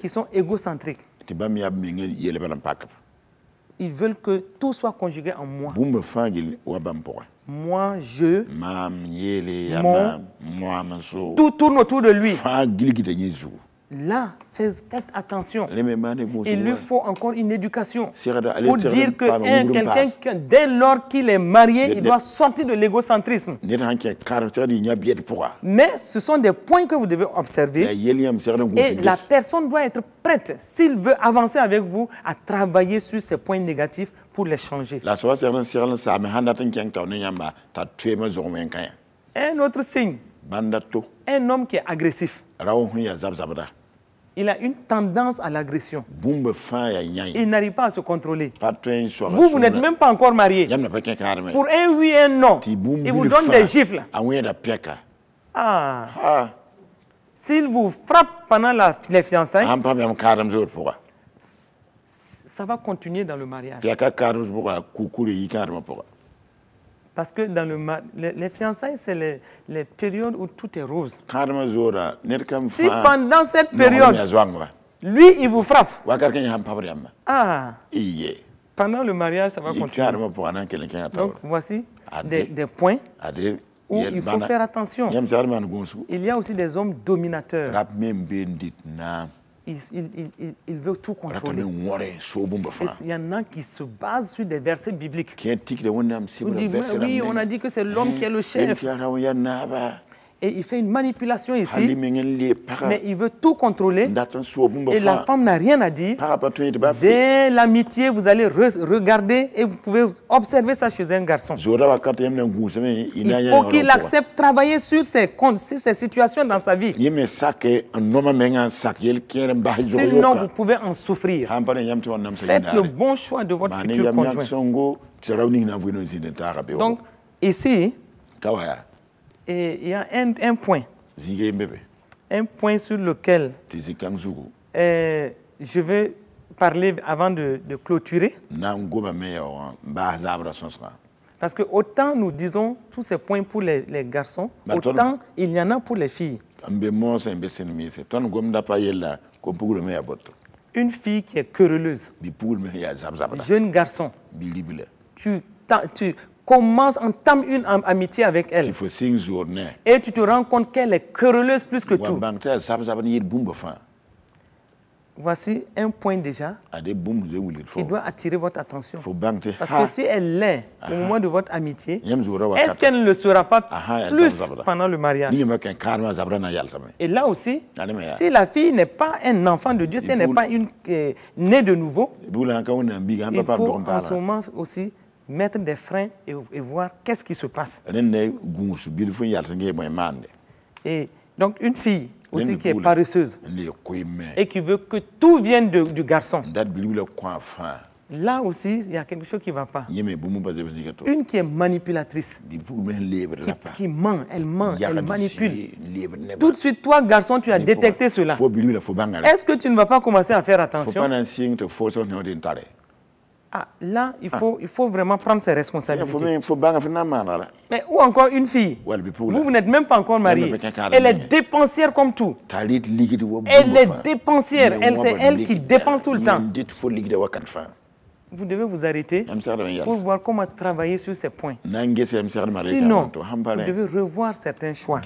[SPEAKER 1] qui sont égocentriques. Ils veulent que tout soit conjugué en moi. Moi, je. tout tourne autour de lui. Là, faites attention. Il lui faut encore une éducation pour dire que quelqu'un, dès lors qu'il est marié, il doit sortir de l'égocentrisme. Mais ce sont des points que vous devez observer. Et la personne doit être prête, s'il veut avancer avec vous, à travailler sur ces points négatifs pour les changer. Un autre signe. Un homme qui est agressif il a une tendance à l'agression. Il n'arrive pas à se contrôler. Vous, vous n'êtes même pas encore marié. Pour un oui et un non, il vous donne des gifles. Ah, ah. Ah. S'il vous frappe pendant la, les fiançailles, ça va continuer dans le mariage. Parce que dans le les, les fiançailles, c'est les, les, périodes où tout est rose. Si pendant cette période, lui, il vous frappe. Ah. Pendant le mariage, ça va continuer. Donc, voici des, des points où il faut faire attention. Il y a aussi des hommes dominateurs il, veut tout contrôler. Hein. Il y en a qui se basent sur des versets bibliques. On oui, on a dit que c'est l'homme qui est le hein? chef et il fait une manipulation ici, mais il veut tout contrôler et la femme n'a rien à dire. Dès l'amitié, vous allez regarder et vous pouvez observer ça chez un garçon. Il faut qu'il accepte de travailler sur ses, sur situations dans sa vie. Sinon, vous pouvez en souffrir. Faites le bon choix de votre futur conjoint. Donc, ici, et il y a un, point. Un point sur lequel eh, je vais parler avant de, clôturer. Parce que autant nous disons tous ces points pour les, garçons, bah, autant il y en a pour les filles. Une fille qui est querelleuse, jeune garçon, tu, tu commence, entame une amitié avec elle. Et tu te rends compte qu'elle est querelleuse plus que tout. Voici un point déjà qui doit attirer votre attention. Parce que si elle l'est au moment de votre amitié, est-ce qu'elle ne le sera pas plus pendant le mariage Et là aussi, si la fille n'est pas un enfant de Dieu, si elle n'est pas une, euh, née de nouveau, il hein, hein, en ce moment aussi mettre des freins et, voir qu'est-ce qui se passe. Et donc une fille aussi qui est paresseuse et qui veut que tout vienne du garçon. Là aussi, il y a quelque chose qui ne va pas. Une qui est manipulatrice, qui ment, elle ment, elle manipule. Tout de suite, toi, garçon, tu as détecté cela. Est-ce que tu ne vas pas commencer à faire attention ah, là, il faut, il faut vraiment prendre ses responsabilités. Mais ou encore une fille. Vous, vous n'êtes même pas encore marié. Elle est dépensière comme tout. Elle est dépensière. Elle, c'est elle qui dépense tout le temps. Vous devez vous arrêter pour voir comment travailler sur ces points. Sinon, vous devez revoir certains choix.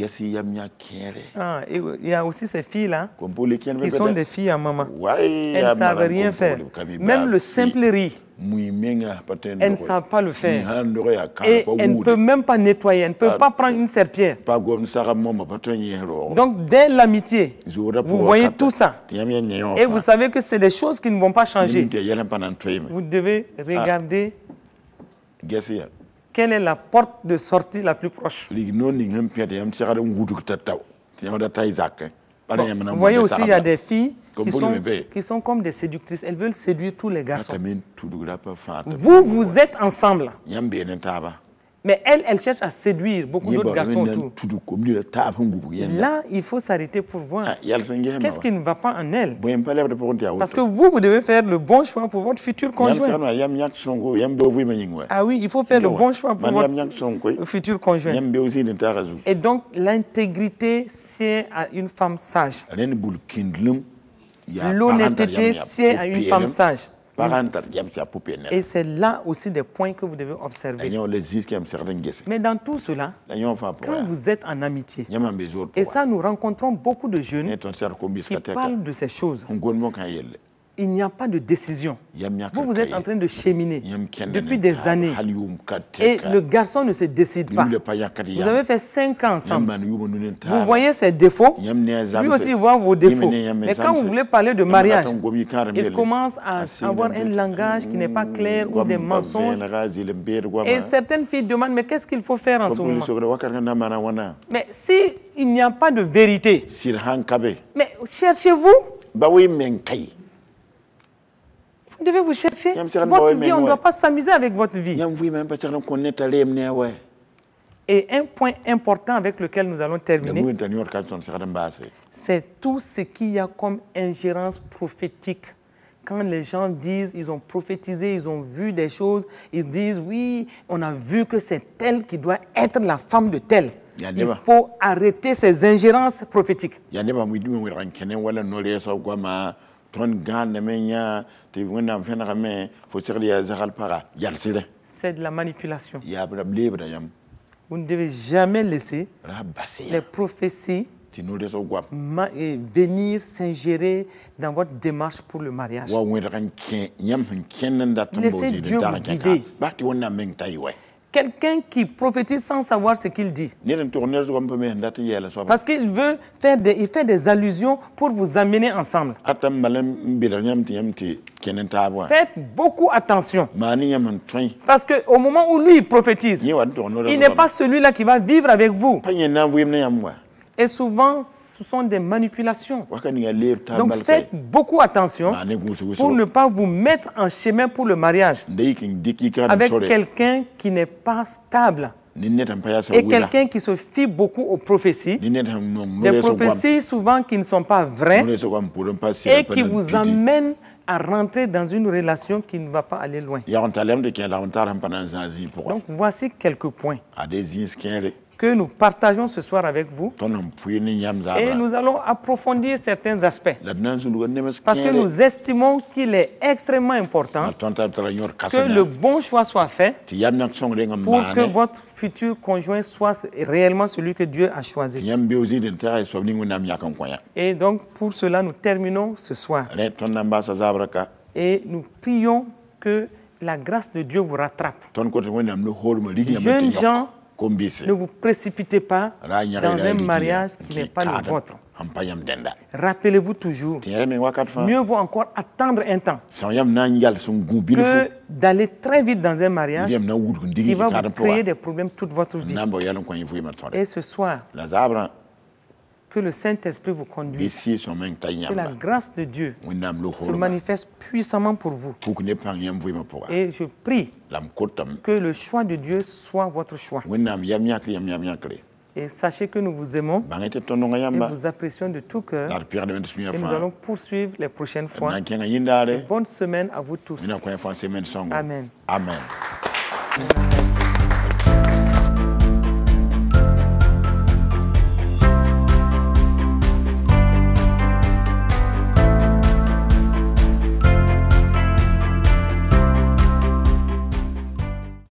[SPEAKER 1] Ah, il y a aussi ces filles-là hein, qui sont des filles à maman. Elles ne savent rien faire. Même le simple riz. Elle ne sait pas le faire. Et elle ne peut même pas nettoyer, elle ne peut ah, pas prendre une serpillère. Donc, dès l'amitié, vous voyez tout ça. Et vous savez que c'est des choses qui ne vont pas changer. Vous devez regarder ah, hein. quelle est la porte de sortie la plus proche. vous voyez aussi, il y a des filles qui sont, comme des séductrices. Elles veulent séduire tous les garçons. Vous, vous êtes ensemble. Mais elle, elle cherche à séduire beaucoup d'autres garçons autour. Là, il faut s'arrêter pour voir ah, qu'est-ce qui ne va pas en elle. Parce que vous, vous devez faire le bon choix pour votre futur conjoint. Ah oui, il faut faire le bon choix pour votre futur conjoint. Et donc, l'intégrité, c'est à une femme sage. L'honnêteté, c'est à une femme sage. Et c'est là aussi des points que vous devez observer. Mais dans tout cela, quand vous êtes en amitié, et ça nous rencontrons beaucoup de jeunes qui parlent de ces choses il n'y a pas de décision. Vous, vous êtes en train de cheminer depuis des années. Et le garçon ne se décide pas. Vous avez fait cinq ans ensemble. Vous voyez ses défauts. Lui aussi voit vos défauts. Mais quand vous voulez parler de mariage, il commence à ah, avoir un langage qui n'est pas clair ou des mensonges. Et certaines filles demandent, mais qu'est-ce qu'il faut faire en ce moment Mais s'il n'y a pas de vérité, mais cherchez-vous. Bah vous devez vous chercher. Votre vie, on ne doit pas s'amuser avec votre vie. Et un point important avec lequel nous allons terminer, c'est tout ce qu'il y a comme ingérence prophétique. Quand les gens disent, ils ont prophétisé, ils ont vu des choses, ils disent, oui, on a vu que c'est telle qui doit être la femme de tel. Il faut arrêter ces ingérences prophétiques ton ganemenya te wona fena kame fo sekri ya zakal para yalsire c'est de la manipulation ya blebra yam vous ne devez jamais laisser les prophéties venir s'ingérer dans votre démarche pour le mariage. Laissez Dieu vous guider quelqu'un qui prophétise sans savoir ce qu'il dit. Parce qu'il veut faire des, il fait des allusions pour vous amener ensemble. Faites beaucoup attention. Parce qu'au moment où lui il prophétise, il n'est pas celui-là qui va vivre avec vous. Et souvent, ce sont des manipulations. Donc faites beaucoup attention pour ne pas vous mettre en chemin pour le mariage avec quelqu'un qui n'est pas stable. Et quelqu'un qui se fie beaucoup aux prophéties, des prophéties souvent qui ne sont pas vraies et qui vous amènent à rentrer dans une relation qui ne va pas aller loin. Donc voici quelques points que nous partageons ce soir avec vous. Et nous allons approfondir certains aspects. Parce que nous estimons qu'il est extrêmement important que le bon choix soit fait pour que votre futur conjoint soit réellement celui que Dieu a choisi. Et donc, pour cela, nous terminons ce soir. Et nous prions que la grâce de Dieu vous rattrape. Jeunes gens, ne vous précipitez pas dans un mariage hein, qui n'est pas le vôtre. Rappelez-vous toujours, mieux vaut encore attendre un temps que d'aller très vite dans un mariage qui va vous créer des problèmes toute votre vie. Et ce soir, que le Saint-Esprit vous conduise, que la grâce de Dieu se manifeste puissamment pour vous. Et je prie que le choix de Dieu soit votre choix. Et sachez que nous vous aimons et vous apprécions de tout cœur. Et nous allons poursuivre les prochaines fois. bonne semaine à vous tous. Amen.